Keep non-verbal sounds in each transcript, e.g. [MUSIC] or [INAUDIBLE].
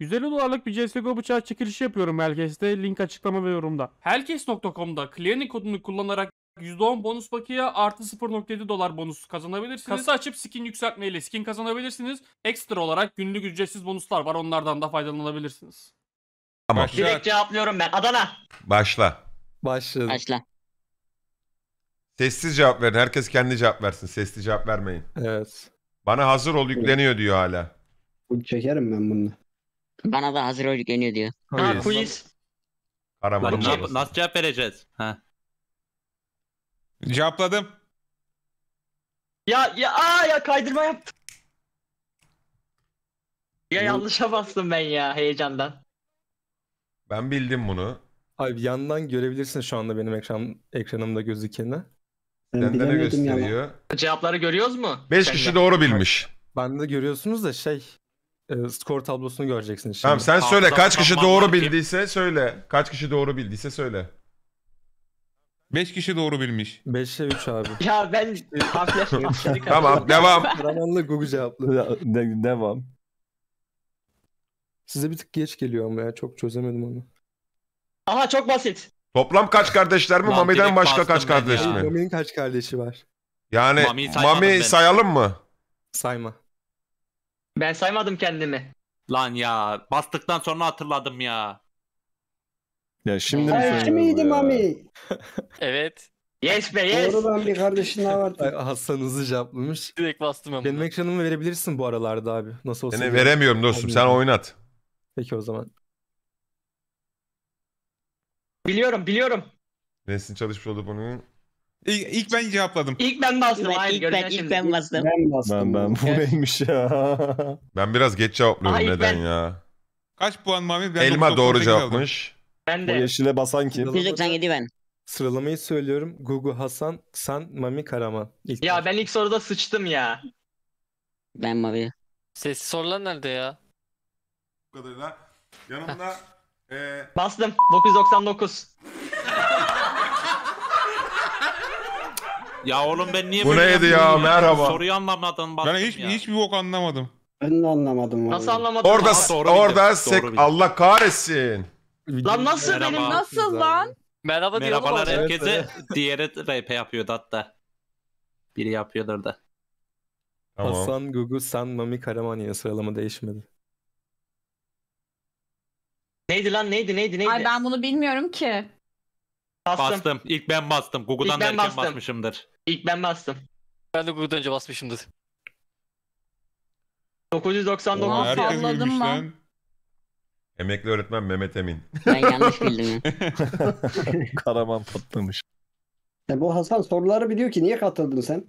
150 dolarlık bir CSGO bıçağı çekilişi yapıyorum Helkes'te. Link açıklama ve yorumda. Helkes.com'da Clearing kodunu kullanarak %10 bonus bakiye artı 0.7 dolar bonus kazanabilirsiniz. Kasa açıp skin yükseltmeyle skin kazanabilirsiniz. Ekstra olarak günlük ücretsiz bonuslar var onlardan da faydalanabilirsiniz. Tamam. Başla. Direkt cevaplıyorum ben. Adana. Başla. Başladı. Başla. Sessiz cevap verin. Herkes kendi cevap versin. Sesli cevap vermeyin. Evet. Bana hazır ol yükleniyor diyor hala. Çekerim ben bunu. Bana da hazır oyluk geliyor diyor. Ha quiz. nasıl cevap vereceğiz? Ha. Cevapladım. Ya ya aa ya kaydırma yaptım. Ya Ne? yanlışa bastım ben ya heyecandan. Ben bildim bunu. Abi yandan görebilirsin şu anda benim ekran ekranımda gözükeni. Ben de bilemiyordum ya. gösteriyor. Cevapları görüyoruz mu? 5 kişi doğru bilmiş. Ben de görüyorsunuz da şey e, skor tablosunu göreceksin şimdi. Tamam sen söyle kaç kişi doğru bildiyse söyle. Kaç kişi doğru bildiyse söyle. 5 kişi doğru bilmiş. 5'e 3 abi. [LAUGHS] Ya ben [LAUGHS] Tamam devam. Ramanlı Google cevaplı. De- devam. Size bir tık geç geliyor ama ya çok çözemedim onu. Aha çok basit. Toplam kaç kardeşler mi? Mami'den başka kaç kardeş ya. mi? Mami'nin kaç kardeşi var? Yani Mami sayalım mı? Sayma. Ben saymadım kendimi. Lan ya bastıktan sonra hatırladım ya. Ya şimdi mi Ay, söylüyorsun kimiydi ya? [LAUGHS] Evet. Yes be yes. Doğru ben bir kardeşin daha vardı. Ay, Hasan hızlı cevaplamış. Direkt bastım ama. Benim action'ımı verebilirsin bu aralarda abi. Nasıl olsa. Seni veremiyorum dostum sen oynat. Peki o zaman. Biliyorum biliyorum. Nesin çalışmış oldu bunun? İlk, ilk ben cevapladım. İlk ben bastım. Evet, Hayır, ben, ilk ben bastım. Ben bastım. Ben, ben. Bu neymiş ya? [LAUGHS] Ben biraz geç cevaplıyorum Hayır, neden ben... ya? Kaç puan Mami? Ben Elma doğru cevapmış. Ben de. O yeşile basan kim? 197 ben. Sıralamayı söylüyorum. Gugu Hasan, sen Mami Karaman. İlk ya ben ilk soruda sıçtım ya. Ben Mami. Sessiz sorular nerede ya? Bu kadarıyla. Yanımda... e... Bastım. 999. Ya oğlum ben niye Bu böyle neydi ya? yapıyorum Merhaba. Soruyu anlamadın bastım Ben hiç, ya. hiçbir bok anlamadım. Ben de anlamadım vallahi. Nasıl anlamadın? Orada abi? doğru orada bildim, sek doğru Allah kahretsin. Lan nasıl Merhaba. benim? Nasıl lan? Merhaba diyorum. Merhabalar Merhabalar. herkese. [LAUGHS] Diğeri RP yapıyordu hatta. Biri yapıyordur da. Tamam. Hasan, Gugu, San, Mami, Karaman sıralama değişmedi. Neydi lan neydi neydi neydi? Ay ben bunu bilmiyorum ki. Bastım. İlk ben bastım. Google'dan İlk derken bastım. basmışımdır. İlk ben bastım. Ben de Google'da önce basmışımdır. 999 Ulan ya. herkes Salladım ben. Emekli öğretmen Mehmet Emin. Ben yanlış bildim [LAUGHS] Karaman patlamış. Ya e, bu Hasan soruları biliyor ki niye katıldın sen?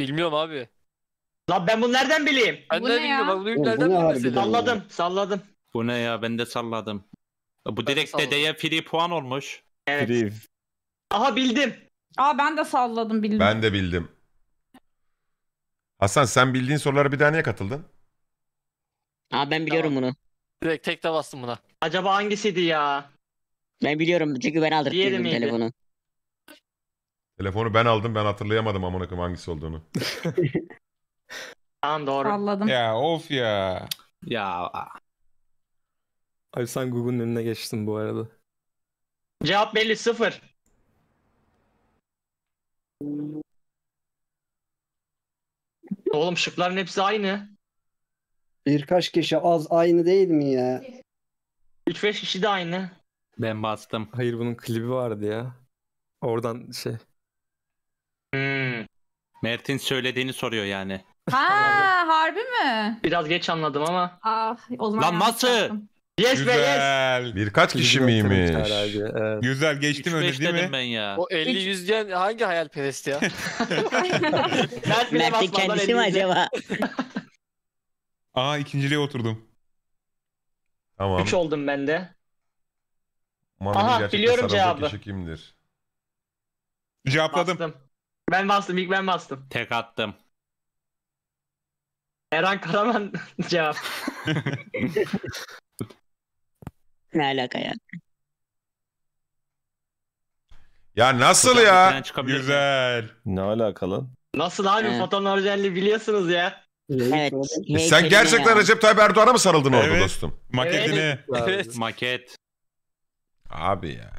Bilmiyorum abi. Lan ben bunu nereden bileyim? Ben Bu ne de ya? bilmiyorum. bu ne nereden Salladım, salladım. Bu ne ya ben de salladım. Bu direkt salladım. dedeye free puan olmuş. Evet. Free Aha bildim. Aa ben de salladım bildim. Ben de bildim. Hasan sen bildiğin sorulara bir daha niye katıldın? Aa ben biliyorum bunu. Direkt tek de bastım buna. Acaba hangisiydi ya? Ben biliyorum çünkü ben aldım telefonu. Telefonu ben aldım ben hatırlayamadım amına koyayım hangisi olduğunu. [LAUGHS] Tamam doğru. Salladım. Ya of ya. Ya. Abi sen Google'un önüne geçtin bu arada. Cevap belli sıfır. Oğlum şıkların hepsi aynı. Birkaç kişi az aynı değil mi ya? 3-5 kişi de aynı. Ben bastım. Hayır bunun klibi vardı ya. Oradan şey. Hmm. Mert'in söylediğini soruyor yani. Ha harbi mi? Biraz geç anladım ama. Ah, o zaman Lan nasıl? yaptım. Yes be yes. Güzel. Birkaç kişi miymiş? Güzel geçtim öyle değil mi? ben ya. O 50 100 diyen hangi perest ya? Mert [LAUGHS] Mert'in kendisi mi acaba? Aa ikinciliğe oturdum. Tamam. 3 oldum ben de. Manol'un Aha, biliyorum cevabı. kişi kimdir? Cevapladım. Bastım. Ben bastım ilk ben bastım. Tek attım. Eren Karaman [LAUGHS] cevap. [LAUGHS] Ne alaka ya? Ya nasıl ya? Güzel. Ne alakalı? Nasıl abi Evet. Fatan Orjenli biliyorsunuz ya. Evet. Sen gerçekten yani. Recep Tayyip Erdoğan'a mı sarıldın orada dostum? Maketini. Evet. Maket. Abi ya.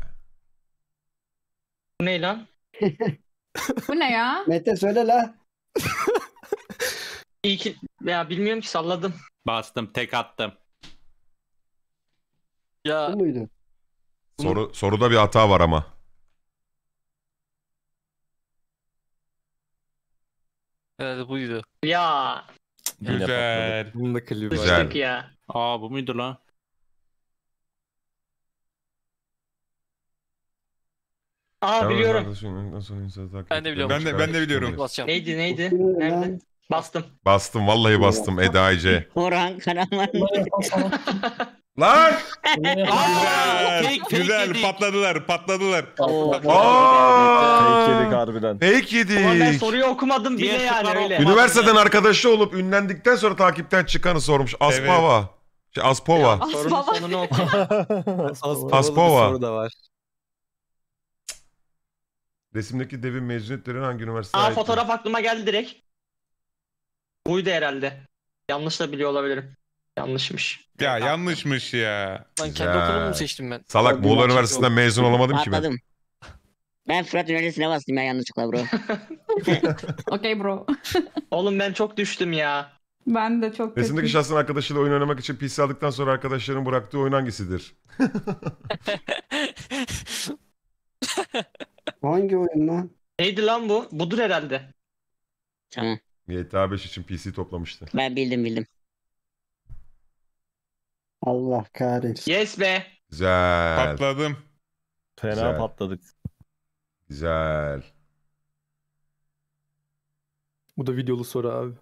Bu ne lan? [LAUGHS] Bu ne ya? Mete söyle la. İyi ki ya bilmiyorum ki salladım. Bastım tek attım. Ya Bu muydu? Soru, soruda bir hata var ama. herhalde buydu. Ya Güzel. Bunun da klibi var. Güzel. ya. Aa bu muydu lan? Aa biliyorum. Ben de biliyorum. Ben de, ben de biliyorum. Basacağım. Neydi neydi? Nerede? Bastım. Bastım vallahi bastım Eda Ece. Orhan Karaman. [LAUGHS] [LAUGHS] Lan! Aa, güzel, patladılar, patladılar. Fake yedik harbiden. Fake yedik. ben soruyu okumadım bile yani öyle. Üniversiteden arkadaşı olup ünlendikten sonra takipten çıkanı sormuş. Aspava. Şey, Aspova. [LAUGHS] Aspova. Aspova. Resimdeki devin mezuniyetlerin hangi üniversite? Aa fotoğraf aklıma geldi direkt. Buydu herhalde. Yanlış da biliyor olabilirim. Yanlışmış. Ya yanlışmış ya. Lan kendi Ya. okulumu mu seçtim ben? Salak bu Muğla mantık mezun olamadım ki ben. Atladım. Ben Fırat Üniversitesi'ne bastım ya yanlışlıkla bro. [LAUGHS] Okey bro. Oğlum ben çok düştüm ya. Ben de çok Resimdeki kötüyüm. şahsın arkadaşıyla oyun oynamak için PC aldıktan sonra arkadaşların bıraktığı oyun hangisidir? [LAUGHS] Hangi oyun lan? Neydi lan bu? Budur herhalde. tamam. GTA 5 için PC toplamıştı. Ben bildim bildim. Allah kahretsin. Yes be. Güzel. Patladım. Fena Güzel. patladık. Güzel. Bu da videolu soru abi.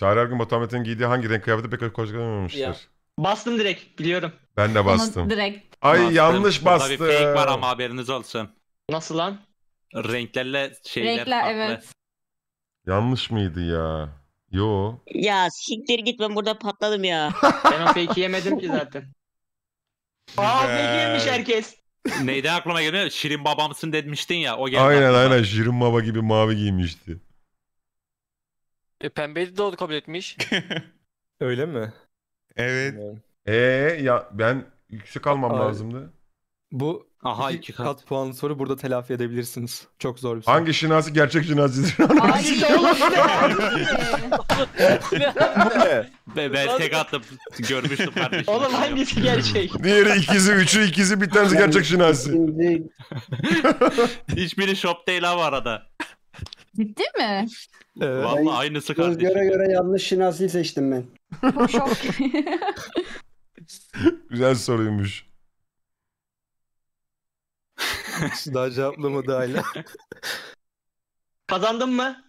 Çağrı Ergün Batuhamet'in giydiği hangi renk kıyafeti pek koşgulamamıştır? Ya. Bastım direkt biliyorum. Ben de bastım. direkt. Ay bastım. yanlış bastım. Burada bir fake var ama haberiniz olsun. Nasıl lan? Renklerle şeyler Renkler, farklı. evet. Yanlış mıydı ya? Yo. Ya siktir git ben burada patladım ya. [LAUGHS] Ben o fake'i yemedim ki zaten. Aa fake yemiş herkes. Neydi aklıma geliyor? Şirin babamsın demiştin ya. O geldi Aynen aklıma. aynen Şirin Baba gibi mavi giymişti. E, pembeyi de o kabul etmiş. [LAUGHS] Öyle mi? Evet. Ee ya ben yüksek almam Ay. lazımdı. Bu Aha, iki, iki kat. kat puanlı soru burada telafi edebilirsiniz. Çok zor bir soru. Hangi şinasi gerçek şinasidir? Hangisi oğlum ne? Be, ben tek attım. Görmüştüm kardeşim. Oğlum hangisi gerçek? Diğeri ikizi, üçü ikizi bir tanesi gerçek şinasi. [LAUGHS] Hiçbiri shop değil ama arada. Ciddi mi? Evet. Vallahi ben aynısı kardeşim. Göre göre yanlış şinasiyi seçtim ben. Şok [LAUGHS] Güzel soruymuş. Daha cevaplamadı hala. [LAUGHS] Kazandın mı?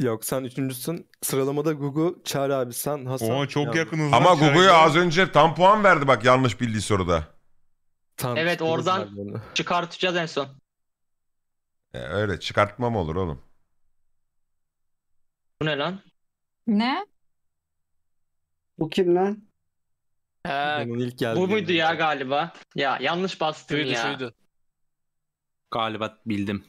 Yok sen üçüncüsün. Sıralamada Gugu, Çağrı abi sen, Hasan. Oo çok yakınız. Ama Gugu'ya az önce tam puan verdi bak yanlış bildiği soruda. Tam Evet, oradan- Çıkartacağız en son. E, öyle çıkartmam olur oğlum? Bu ne lan? Ne? Bu kim lan? Ha, ee, ilk bu muydu ya galiba? Ya yanlış bastım ya. şuydu galiba bildim.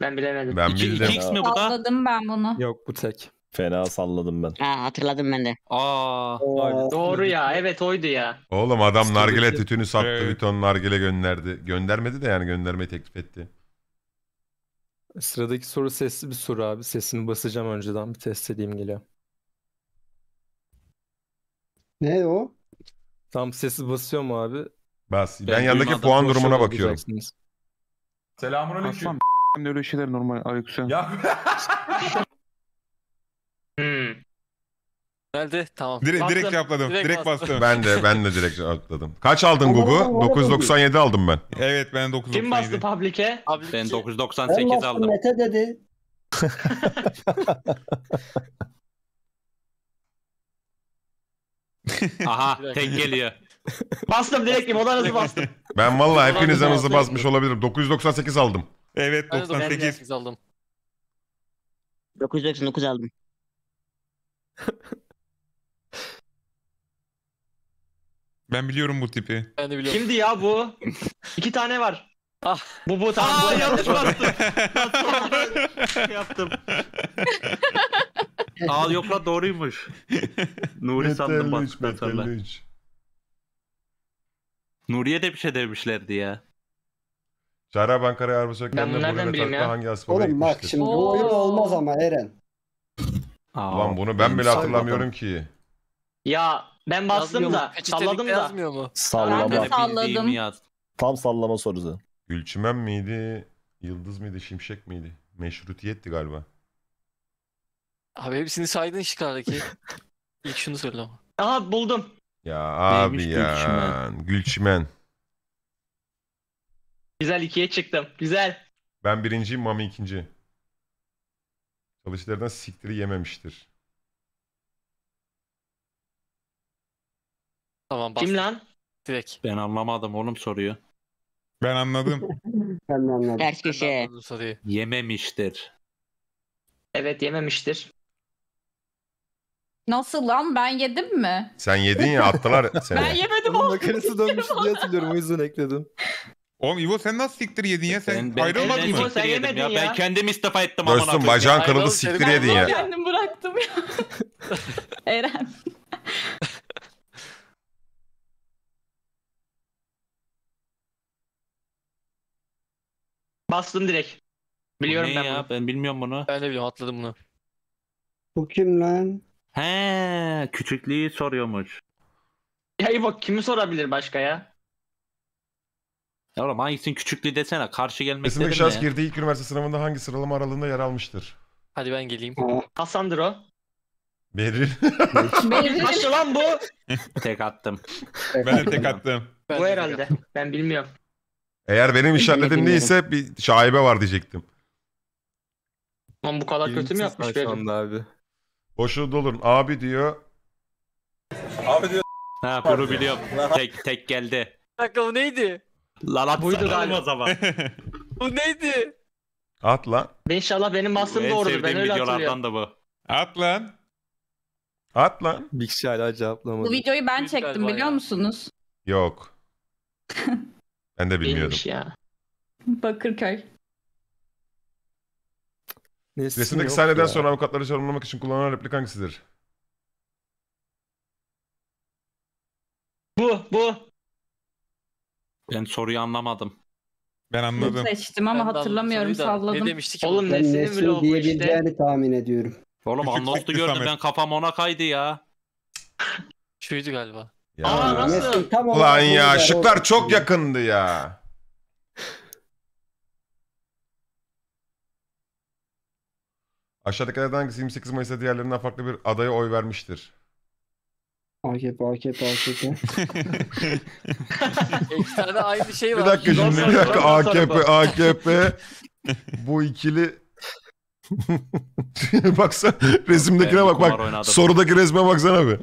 Ben bilemedim. Ben İki, bildim. x mi bu da? Salladım ben bunu. Yok bu tek. Fena salladım ben. Ha hatırladım ben de. Aa, Oo, doğru ya. Evet oydu ya. Oğlum adam nargile tütünü sattı bir ton nargile gönderdi. Göndermedi de yani göndermeyi teklif etti. Sıradaki soru sesli bir soru abi. Sesini basacağım önceden bir test edeyim geliyor. Ne o? Tam sesi basıyor mu abi? Bas. Ben, Ben yanındaki puan durumuna bakıyorum. Olacaksınız. Selamun aleyküm. Aslan [LAUGHS] b- öyle şeyler normal aleyküm. Ya Hmm. Geldi tamam. Direk direkt cevapladım. Direkt, bastım. Ben de ben de direkt atladım. Kaç aldın Gugu? 997 aldım ben. Evet ben 9.97. Kim bastı public'e? Ben 998 Allah aldım. Mete dedi. [LAUGHS] Aha tek geliyor. [LAUGHS] Bastım direkt gibi. O [LAUGHS] hızlı bastım. Ben vallahi hepiniz hızlı basmış olabilirim. 998 aldım. Evet Ben 98. 98 aldım. 999 aldım. [LAUGHS] Ben biliyorum bu tipi. Ben de biliyorum. Kimdi ya bu? İki tane var. Ah. Bu bu tamam. Aa, bu- yanlış bastım. yaptım. Al yokla doğruymuş. Nuri sandım bastı. 53. Nuriye de bir şey demişlerdi ya. Çağrı Bankara'ya araba sökerken de nereden bileyim ya? hangi asfalta Oğlum bak şimdi bu oyun olmaz ama Eren. Lan bunu ben bile hatırlamıyorum ki. Ya ben bastım da salladım da. Yazmıyor mu? Sallama. salladım. yaz. Tam sallama sorusu. Gülçimen miydi? Yıldız mıydı? Şimşek miydi? Meşrutiyetti galiba. Abi hepsini saydın şıkkardaki. İlk şunu söyle ama. Aha buldum. Ya abi ya. Gülçimen. Güzel ikiye çıktım. Güzel. Ben birinciyim Mami ikinci. Çalışlarından siktiri yememiştir. Tamam bastım. Kim lan? Direkt. Ben anlamadım oğlum soruyu. Ben anladım. Ben anladım. Ters Ben anladım soruyu. Yememiştir. Evet yememiştir. Nasıl lan ben yedim mi? Sen yedin ya attılar [LAUGHS] seni. ben yemedim oğlum. Makarası dönmüş diye hatırlıyorum o yüzden ekledim. Oğlum İvo sen nasıl siktir yedin ya? Sen ben, ben, ayrılmadın mı? Sen yemedin ya. ya. Ben kendim istifa ettim. Dostum bacağın kırıldı siktir yedin ya. Ben kendim bıraktım ya. [LAUGHS] Eren. Bastım direkt. Biliyorum ben ya? bunu. Ben bilmiyorum bunu. Ben de biliyorum atladım bunu. Bu kim lan? He, küçüklüğü soruyormuş. Ya iyi bak kimi sorabilir başka ya? Ya oğlum hangisinin küçüklüğü desene karşı gelmek dedim Kesinlikle şahıs ya. girdiği ilk üniversite sınavında hangi sıralama aralığında yer almıştır? Hadi ben geleyim. Hasan'dır o. [LAUGHS] Beril. Başla lan bu. Tek attım. ben de tek attım. bu herhalde. Ben bilmiyorum. Eğer benim işaretim değilse bir şaibe var diyecektim. Lan bu kadar kötü mü yapmış Beril? abi. Boşluğunda olurum. Abi diyor. Abi diyor. Ha bunu biliyorum. tek tek geldi. Bir dakika bu neydi? Lalat Buydu galiba. zaman. [LAUGHS] bu neydi? At lan. İnşallah benim bastığım doğrudur. Ben öyle hatırlıyorum. da bu. At lan. At lan. Bixi hala cevaplamadı. Bu videoyu ben Büyük çektim biliyor ya. musunuz? Yok. [LAUGHS] ben de bilmiyordum. Bilmiş ya. Bakırköy. Nesrin Resimdeki yok sahneden ya. sonra avukatları çalımlamak için kullanılan replik hangisidir? Bu, bu. Ben soruyu anlamadım. Ben anladım. Seçtim ama Ben de hatırlamıyorum soruyu da Ne salladım. demiştik? Oğlum Ben nesini bile Nesrin oldu işte. diyebileceğini tahmin ediyorum. Oğlum Küçük Anlos'tu sütlü gördüm Samet. ben kafam ona kaydı ya. Şuydu galiba. Ya. Aa, nasıl? tam olarak Ulan bunu ya ver, şıklar oğlum. çok yakındı ya. Aşağıdakilerden hangisi 28 Mayıs'ta diğerlerinden farklı bir adaya oy vermiştir? AKP, AKP, AKP. [LAUGHS] İki tane aynı şey var. Bir dakika şimdi bir dakika AKP, AKP. Bu ikili [LAUGHS] Baksana resimdekine bak bak. Sorudaki resme baksana abi.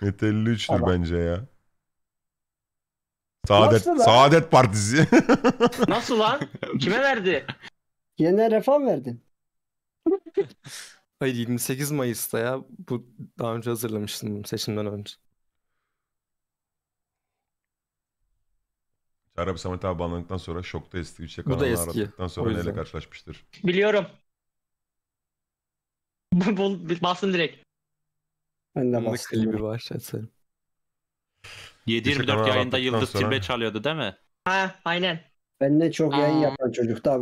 Mete 53'tür bence ya. Saadet, Saadet Partisi. [LAUGHS] Nasıl lan? Kime verdi? Yine refah verdi. Hayır 28 Mayıs'ta ya. Bu daha önce hazırlamıştım seçimden önce. Çağrı Samet abi banlandıktan sonra şokta eski 3'e Bu da kanalını eski, aradıktan o sonra yüzden. neyle karşılaşmıştır? Biliyorum. [LAUGHS] Bu- direkt. Ben de Bunda bastım. klibi var. Atarım. 7-24 yayında Yıldız sonra... Tilbe çalıyordu değil mi? Ha aynen. Ben de çok yayın Aa. yapan çocuk da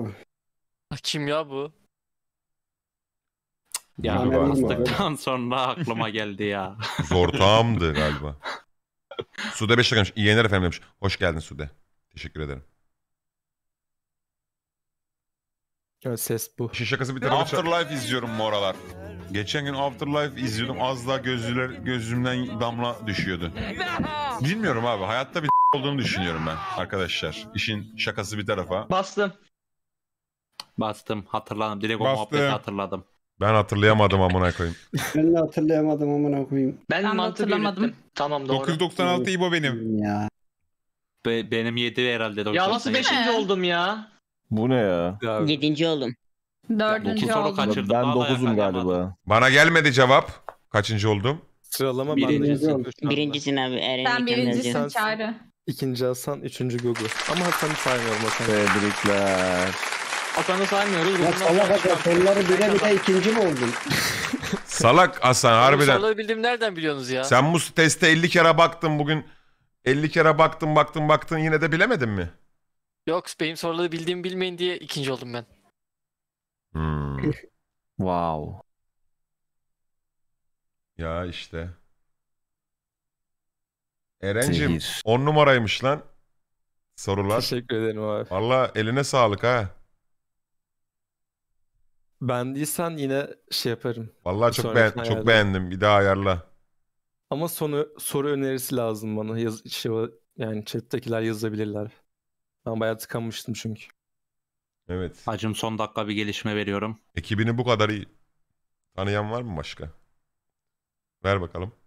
Kim ya bu? Ya galiba. bastıktan sonra aklıma geldi ya. Zor tamdı galiba. [LAUGHS] Sude Beşiktaş. İyi yayınlar efendim demiş. Hoş geldin Sude. Teşekkür ederim. Evet, ses bu. şakası bir tarafa Afterlife izliyorum bu aralar. Geçen gün Afterlife izliyordum. Az daha gözlüler, gözümden damla düşüyordu. Bilmiyorum abi. Hayatta bir olduğunu düşünüyorum ben arkadaşlar. İşin şakası bir tarafa. Bastım. Bastım. Hatırladım. Direkt o Bastım. muhabbeti hatırladım. Ben hatırlayamadım amına koyayım. Ben de hatırlayamadım amına koyayım. Ben, Ben hatırlamadım. yürüttüm. Tamam doğru. 996 İbo benim. Ya. Be- benim 7 herhalde. Ya nasıl 98. beşinci oldum ya? Bu ne ya? Ya, Yedinci oldum. Dokuz Dördüncü ben bağla 9'um galiba. Bana gelmedi cevap. Kaçıncı oldum? Sıralama Birinci bende. Birincisin abi Eren. Sen Eken'le yazıyor. birincisin Çağrı. İkinci Hasan, üçüncü Google. Ama Hasan'ı saymıyorum Hasan. Tebrikler. Hasan'ı saymıyoruz. Ya Bundan salak sonra akla çıkan- soruları bile bile ikinci mi oldun? [LAUGHS] Salak Hasan harbiden. Soruları bildiğimi nereden biliyorsunuz ya? Sen bu teste 50 kere baktın bugün. 50 kere baktın baktın baktın yine de bilemedin mi? Yok benim soruları bildiğimi bilmeyin diye ikinci oldum ben. Hmm. [LAUGHS] wow. Ya işte. Erencim Zehir. on numaraymış lan. Sorular. Teşekkür ederim abi. Valla eline sağlık ha. Ben Bendiysen yine şey yaparım. Valla çok, beğen çok ayarlarım. beğendim. Bir daha ayarla. Ama sonu soru önerisi lazım bana. Yaz, şey, yani chat'tekiler yazabilirler. Ben bayağı tıkanmıştım çünkü. Evet. Acım son dakika bir gelişme veriyorum. Ekibini bu kadar iyi tanıyan var mı başka? Ver bakalım.